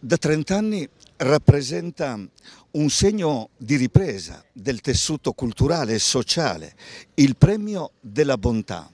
da 30 anni rappresenta un segno di ripresa del tessuto culturale e sociale, il premio della bontà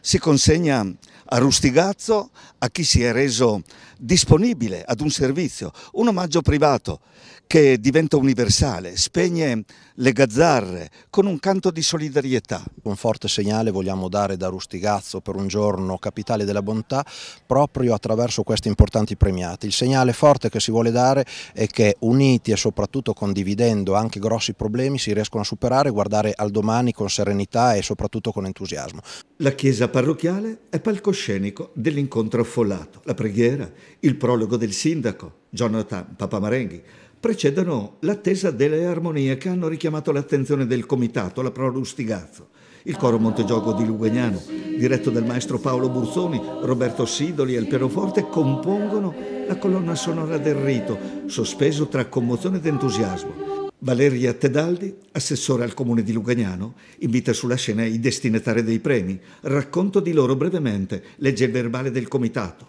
si consegna a Rustigazzo, a chi si è reso disponibile ad un servizio, un omaggio privato che diventa universale, spegne le gazzarre con un canto di solidarietà. Un forte segnale vogliamo dare da Rustigazzo per un giorno capitale della bontà proprio attraverso questi importanti premiati. Il segnale forte che si vuole dare è che uniti e soprattutto condividendo anche grossi problemi si riescono a superare e guardare al domani con serenità e soprattutto con entusiasmo. La Chiesa parrocchiale è palcoscenico dell'incontro affollato. La preghiera, il prologo del sindaco, Jonathan Papamarenghi, precedono l'attesa delle armonie che hanno richiamato l'attenzione del comitato, la Pro Rustigazzo, il coro Montegiogo di Lugagnano, diretto dal maestro Paolo Burzoni, Roberto Sidoli e il pianoforte, compongono la colonna sonora del rito, sospeso tra commozione ed entusiasmo Valeria Tedaldi, assessore al comune di Lugagnano, invita sulla scena i destinatari dei premi, racconto di loro brevemente, legge il verbale del comitato.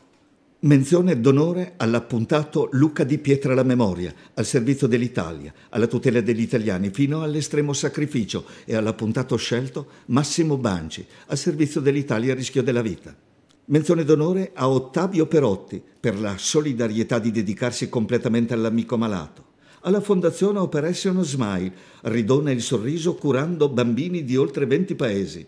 Menzione d'onore all'appuntato Luca di Pietra la Memoria, al servizio dell'Italia, alla tutela degli italiani fino all'estremo sacrificio e all'appuntato scelto Massimo Banci, al servizio dell'Italia a rischio della vita. Menzione d'onore a Ottavio Perotti per la solidarietà di dedicarsi completamente all'amico malato alla Fondazione Operation Smile, ridona il sorriso curando bambini di oltre 20 paesi,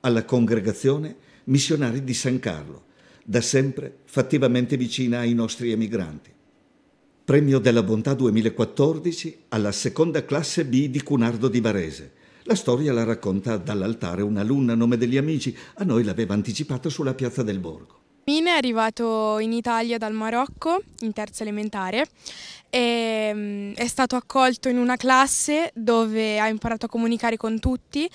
alla Congregazione Missionari di San Carlo, da sempre fattivamente vicina ai nostri emigranti. Premio della Bontà 2014 alla seconda classe B di Cunardo di Varese. La storia la racconta dall'altare un'alunna a nome degli amici, a noi l'aveva anticipata sulla piazza del borgo. Min è arrivato in Italia dal Marocco, in terza elementare, e mm, è stato accolto in una classe dove ha imparato a comunicare con tutti,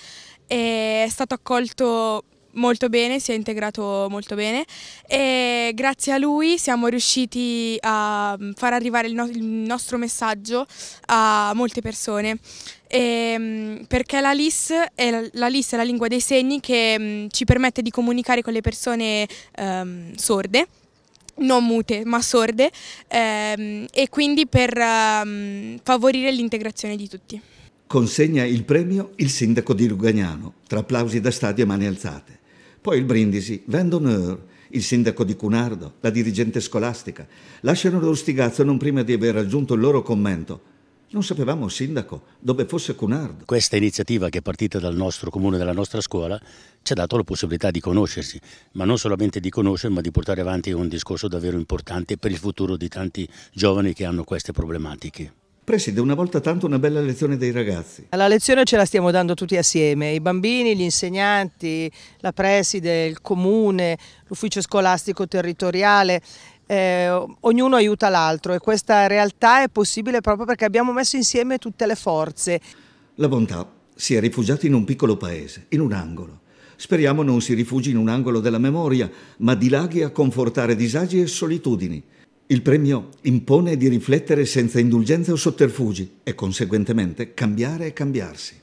è stato accolto molto bene, si è integrato molto bene e grazie a lui siamo riusciti a mm, far arrivare il, no il nostro messaggio a molte persone. E, mm, perché la LIS, è la, LIS è la lingua dei segni che mh, mm, ci permette di comunicare con le persone ehm, sorde non mute ma sorde ehm, e quindi per ehm, favorire l'integrazione di tutti consegna il premio il sindaco di Lugagnano, tra applausi da stadio e mani alzate. Poi il Brindisi, Vendoneur, il sindaco di Cunardo, la dirigente scolastica, lasciano lo stigazzo non prima di aver raggiunto il loro commento. Non sapevamo, sindaco, dove fosse Cunardo. Questa iniziativa che è partita dal nostro comune, dalla nostra scuola, ci ha dato la possibilità di conoscersi, ma non solamente di conoscere, ma di portare avanti un discorso davvero importante per il futuro di tanti giovani che hanno queste problematiche preside una volta tanto una bella lezione dei ragazzi. La lezione ce la stiamo dando tutti assieme, i bambini, gli insegnanti, la preside, il comune, l'ufficio scolastico territoriale, eh, ognuno aiuta l'altro e questa realtà è possibile proprio perché abbiamo messo insieme tutte le forze. La bontà si è rifugiata in un piccolo paese, in un angolo. Speriamo non si rifugi in un angolo della memoria, ma dilaghi a confortare disagi e solitudini. Il premio impone di riflettere senza indulgenze o sotterfugi e conseguentemente cambiare e cambiarsi.